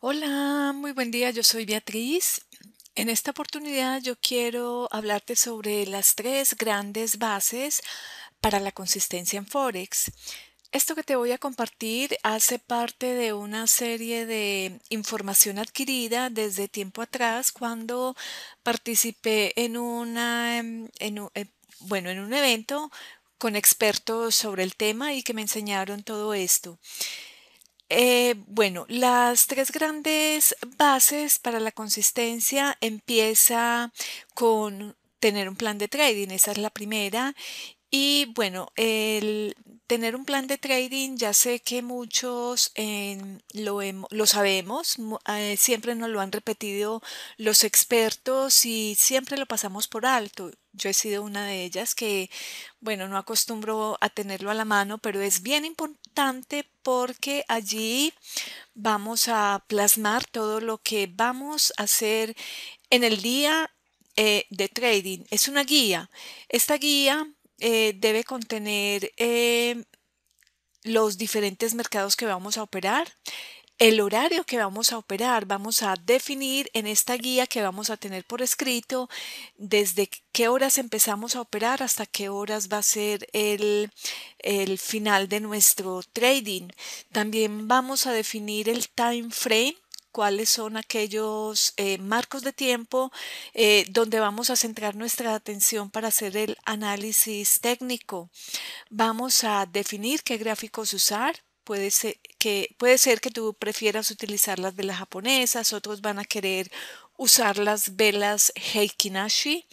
Hola, muy buen día, yo soy Beatriz. En esta oportunidad yo quiero hablarte sobre las tres grandes bases para la consistencia en Forex. Esto que te voy a compartir hace parte de una serie de información adquirida desde tiempo atrás cuando participé en una em, em, bueno, en un evento con expertos sobre el tema y que me enseñaron todo esto. Eh, bueno, las tres grandes bases para la consistencia empieza con tener un plan de trading, esa es la primera. Y bueno, el tener un plan de trading, ya sé que muchos lo, sabemos, eh, siempre nos lo han repetido los expertos y siempre lo pasamos por alto. Yo he sido una de ellas que, bueno, no acostumbro a tenerlo a la mano, pero es bien importante porque allí vamos a plasmar todo lo que vamos a hacer en el día eh, de trading. Es una guía. Esta guía eh, debe contener eh, los diferentes mercados que vamos a operar, el horario que vamos a operar vamos a definir en esta guía que vamos a tener por escrito desde qué horas empezamos a operar hasta qué horas va a ser el, final de nuestro trading. También vamos a definir el time frame cuáles son aquellos eh, marcos de tiempo eh, donde vamos a centrar nuestra atención para hacer el análisis técnico. Vamos a definir qué gráficos usar, puede ser, puede ser que tú prefieras utilizar las velas japonesas, otros van a querer usar las velas Heikinashi,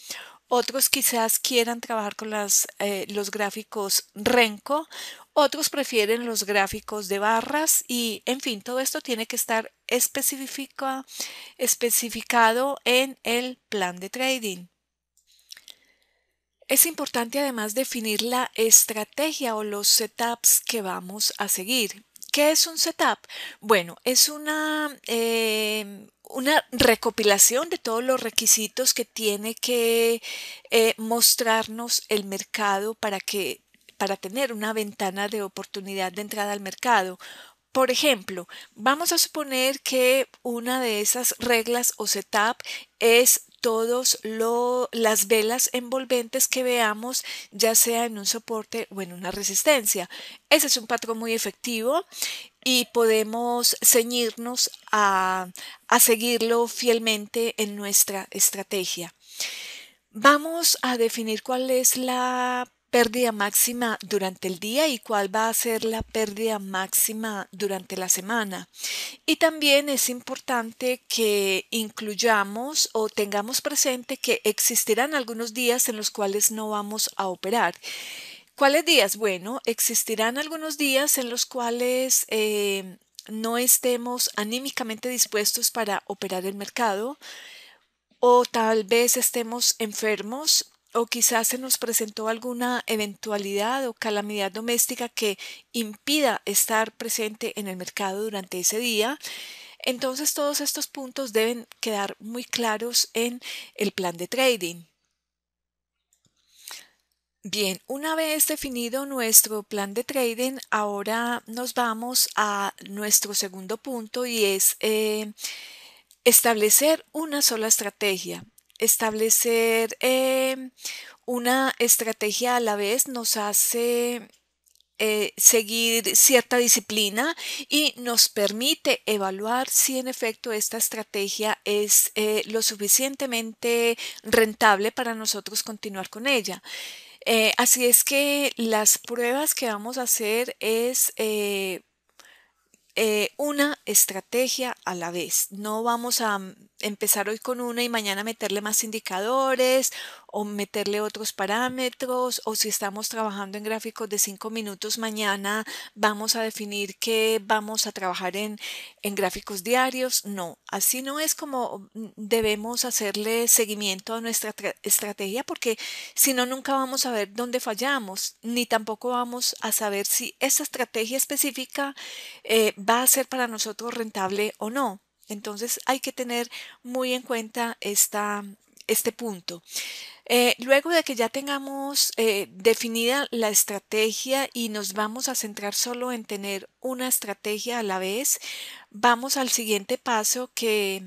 otros quizás quieran trabajar con eh, los gráficos Renko, otros prefieren los gráficos de barras y, en fin, todo esto tiene que estar especificado en el plan de trading. Es importante además definir la estrategia o los setups que vamos a seguir. ¿Qué es un setup? Bueno, es una, eh, una recopilación de todos los requisitos que tiene que eh, mostrarnos el mercado para que para tener una ventana de oportunidad de entrada al mercado por ejemplo, vamos a suponer que una de esas reglas o setup es todas las velas envolventes que veamos, ya sea en un soporte o en una resistencia. Ese es un patrón muy efectivo y podemos ceñirnos a, a seguirlo fielmente en nuestra estrategia. Vamos a definir cuál es la pérdida máxima durante el día y cuál va a ser la pérdida máxima durante la semana. Y también es importante que incluyamos o tengamos presente que existirán algunos días en los cuales no vamos a operar. ¿Cuáles días? Bueno, existirán algunos días en los cuales eh, no estemos anímicamente dispuestos para operar el mercado o tal vez estemos enfermos o quizás se nos presentó alguna eventualidad o calamidad doméstica que impida estar presente en el mercado durante ese día. Entonces todos estos puntos deben quedar muy claros en el plan de trading. Bien, una vez definido nuestro plan de trading, ahora nos vamos a nuestro segundo punto y es eh, establecer una sola estrategia establecer eh, una estrategia a la vez nos hace eh, seguir cierta disciplina y nos permite evaluar si en efecto esta estrategia es eh, lo suficientemente rentable para nosotros continuar con ella. así es que las pruebas que vamos a hacer es una estrategia a la vez. No vamos a empezar hoy con una y mañana meterle más indicadores o meterle otros parámetros o si estamos trabajando en gráficos de cinco minutos mañana vamos a definir que vamos a trabajar en, en gráficos diarios. No, así no es como debemos hacerle seguimiento a nuestra estrategia porque si no nunca vamos a ver dónde fallamos ni tampoco vamos a saber si esa estrategia específica eh, va a ser para nosotros rentable o no. Entonces hay que tener muy en cuenta este punto. Eh, luego de que ya tengamos eh, definida la estrategia y nos vamos a centrar solo en tener una estrategia a la vez, vamos al siguiente paso que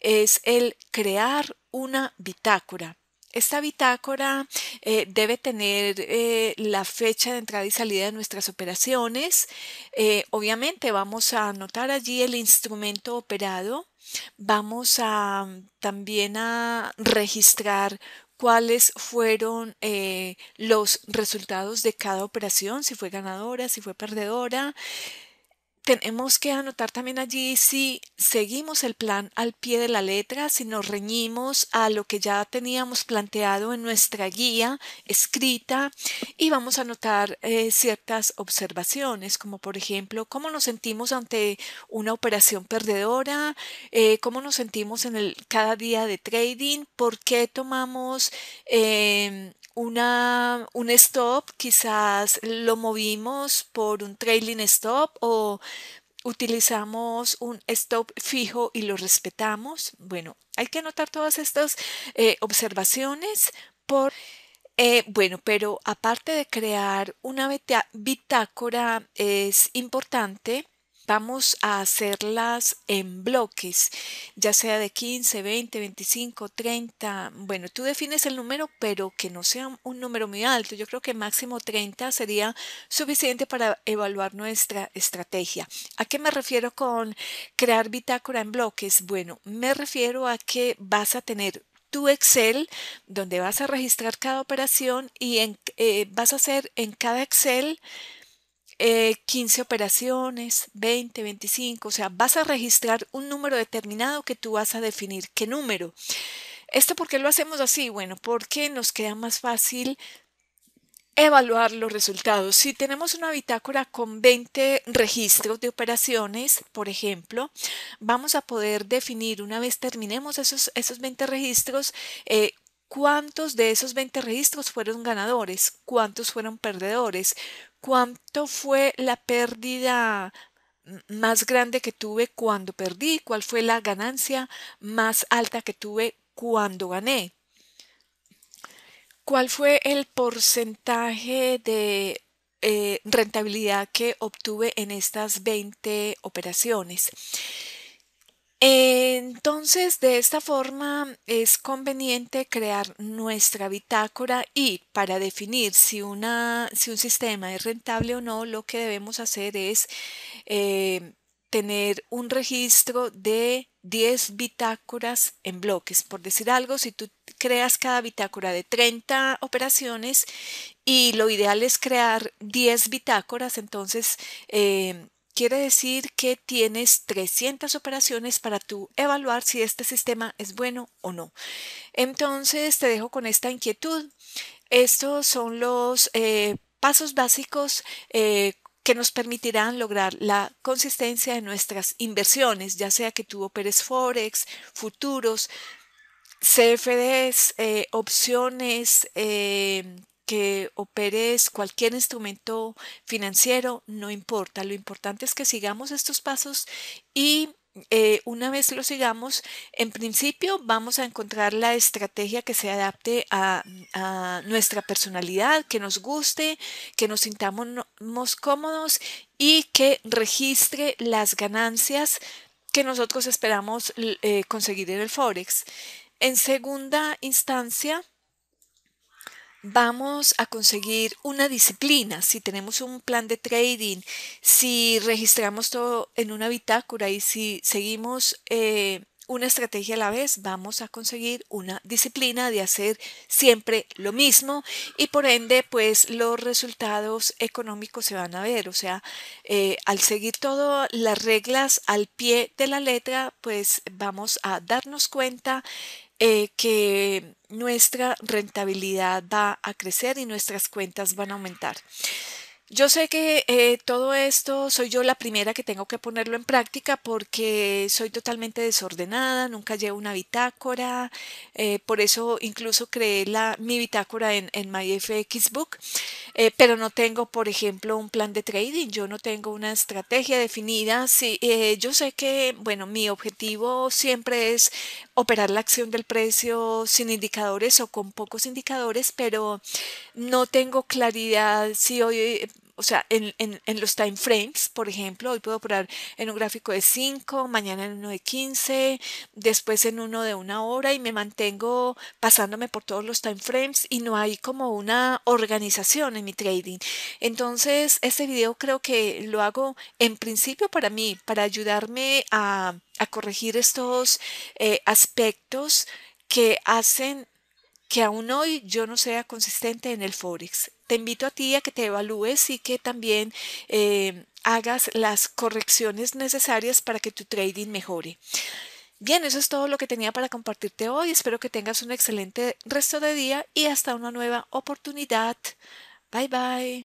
es el crear una bitácora. Esta bitácora eh, debe tener eh, la fecha de entrada y salida de nuestras operaciones. Eh, obviamente vamos a anotar allí el instrumento operado. Vamos a mm, también a registrar cuáles fueron los resultados de cada operación, si fue ganadora, si fue perdedora tenemos que anotar también allí si seguimos el plan al pie de la letra, si nos reñimos a lo que ya teníamos planteado en nuestra guía escrita y vamos a anotar eh, ciertas observaciones, como por ejemplo cómo nos sentimos ante una operación perdedora, eh, cómo nos sentimos en el cada día de trading, por qué tomamos eh, una, un stop, quizás lo movimos por un trailing stop o utilizamos un stop fijo y lo respetamos. Bueno, hay que anotar todas estas eh, observaciones por... Eh, bueno, pero aparte de crear una bitácora, es importante Vamos a hacerlas en bloques, ya sea de 15, 20, 25, 30. Bueno, tú defines el número, pero que no sea un número muy alto. Yo creo que máximo 30 sería suficiente para evaluar nuestra estrategia. ¿A qué me refiero con crear bitácora en bloques? Bueno, me refiero a que vas a tener tu Excel, donde vas a registrar cada operación y eh, vas a hacer en cada Excel 15 eh, operaciones, 20, 25, o sea, vas a registrar un número determinado que tú vas a definir qué número. ¿Esto por qué lo hacemos así? Bueno, porque nos queda más fácil evaluar los resultados. Si tenemos una bitácora con 20 registros de operaciones, por ejemplo, vamos a poder definir una vez terminemos esos, esos 20 registros, eh, cuántos de esos 20 registros fueron ganadores, cuántos fueron perdedores, ¿Cuánto fue la pérdida más grande que tuve cuando perdí? ¿Cuál fue la ganancia más alta que tuve cuando gané? ¿Cuál fue el porcentaje de eh, rentabilidad que obtuve en estas 20 operaciones? Entonces, de esta forma es conveniente crear nuestra bitácora y para definir si, una, si un sistema es rentable o no, lo que debemos hacer es eh, tener un registro de 10 bitácoras en bloques. Por decir algo, si tú creas cada bitácora de 30 operaciones y lo ideal es crear 10 bitácoras, entonces... Eh, Quiere decir que tienes 300 operaciones para tú evaluar si este sistema es bueno o no. Entonces te dejo con esta inquietud. Estos son los eh, pasos básicos eh, que nos permitirán lograr la consistencia de nuestras inversiones, ya sea que tú operes Forex, futuros, CFDs, eh, opciones, que operes cualquier instrumento financiero, no importa. Lo importante es que sigamos estos pasos y eh, una vez lo sigamos, en principio vamos a encontrar la estrategia que se adapte a, nuestra personalidad, que nos guste, que nos sintamos cómodos y que registre las ganancias que nosotros esperamos eh, conseguir en el Forex. En segunda instancia, vamos a conseguir una disciplina, si tenemos un plan de trading, si registramos todo en una bitácora y si seguimos eh, una estrategia a la vez, vamos a conseguir una disciplina de hacer siempre lo mismo y por ende, pues los resultados económicos se van a ver. O sea, eh, al seguir todas las reglas al pie de la letra, pues vamos a darnos cuenta eh, que nuestra rentabilidad va a crecer y nuestras cuentas van a aumentar. Yo sé que eh, todo esto soy yo la primera que tengo que ponerlo en práctica porque soy totalmente desordenada, nunca llevo una bitácora, eh, por eso incluso creé la, mi bitácora en, en MyFXBook, eh, pero no tengo, por ejemplo, un plan de trading, yo no tengo una estrategia definida. yo sé que, bueno, mi objetivo siempre es operar la acción del precio sin indicadores o con pocos indicadores, pero no tengo claridad si hoy o sea, en, los time frames, por ejemplo, hoy puedo operar en un gráfico de 5, mañana en uno de 15, después en uno de una hora y me mantengo pasándome por todos los time frames y no hay como una organización en mi trading. Entonces, este video creo que lo hago en principio para mí, para ayudarme a, corregir estos eh, aspectos que hacen que aún hoy yo no sea consistente en el Forex. Te invito a ti a que te evalúes y que también eh, hagas las correcciones necesarias para que tu trading mejore. Bien, eso es todo lo que tenía para compartirte hoy. Espero que tengas un excelente resto de día y hasta una nueva oportunidad. Bye bye.